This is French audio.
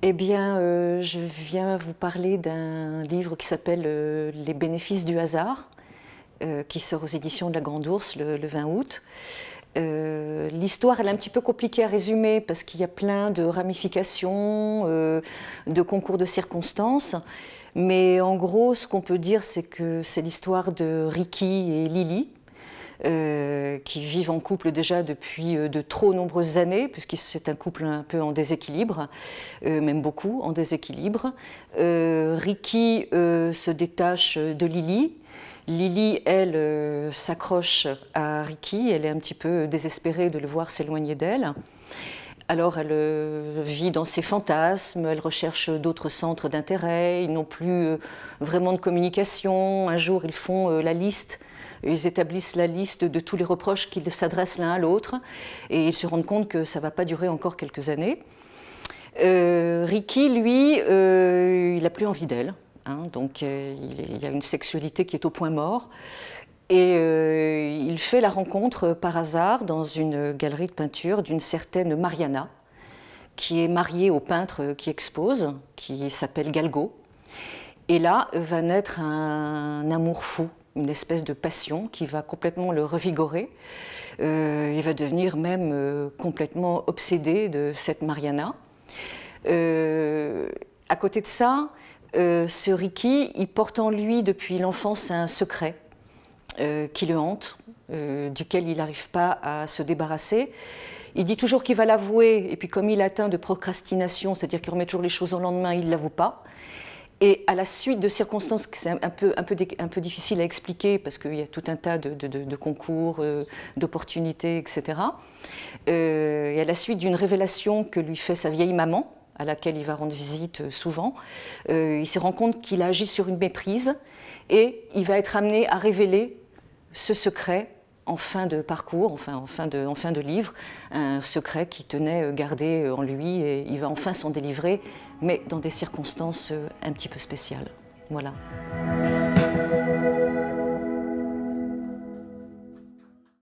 Eh bien, euh, je viens vous parler d'un livre qui s'appelle euh, Les bénéfices du hasard, euh, qui sort aux éditions de la Grande Ourse le, le 20 août. L'histoire, elle est un petit peu compliquée à résumer parce qu'il y a plein de ramifications, de concours de circonstances. Mais en gros, ce qu'on peut dire, c'est que c'est l'histoire de Ricky et Lily, euh, qui vivent en couple déjà depuis euh, de trop nombreuses années, puisque c'est un couple un peu en déséquilibre, euh, même beaucoup en déséquilibre. Ricky se détache de Lily. Lily, elle, s'accroche à Ricky, elle est un petit peu désespérée de le voir s'éloigner d'elle. Alors elle euh, vit dans ses fantasmes, elle recherche d'autres centres d'intérêt, ils n'ont plus euh, vraiment de communication. Un jour, ils font euh, la liste ils établissent la liste de tous les reproches qu'ils s'adressent l'un à l'autre et ils se rendent compte que ça ne va pas durer encore quelques années. Ricky, lui, il n'a plus envie d'elle. Hein. donc il, a une sexualité qui est au point mort. Et euh, il fait la rencontre euh, par hasard dans une galerie de peinture d'une certaine Mariana, qui est mariée au peintre qui expose, qui s'appelle Galgo. Et là va naître un amour fou, une espèce de passion qui va complètement le revigorer. il euh, va devenir même complètement obsédé de cette Mariana. à côté de ça, ce Ricky, il porte en lui depuis l'enfance un secret euh, qui le hante, euh, duquel il n'arrive pas à se débarrasser. Il dit toujours qu'il va l'avouer, et puis comme il atteint de procrastination, c'est-à-dire qu'il remet toujours les choses au lendemain, il ne l'avoue pas. Et à la suite de circonstances que c'est un peu, un peu, un peu à expliquer, parce qu'il y a tout un tas de, concours, euh, d'opportunités, etc., et à la suite d'une révélation que lui fait sa vieille maman, à laquelle il va rendre visite souvent, il se rend compte qu'il a agi sur une méprise, et il va être amené à révéler ce secret en fin de parcours, en fin de, en fin de livre, un secret qui tenait euh, gardé euh, en lui et il va enfin s'en délivrer, mais dans des circonstances euh, un petit peu spéciales. Voilà.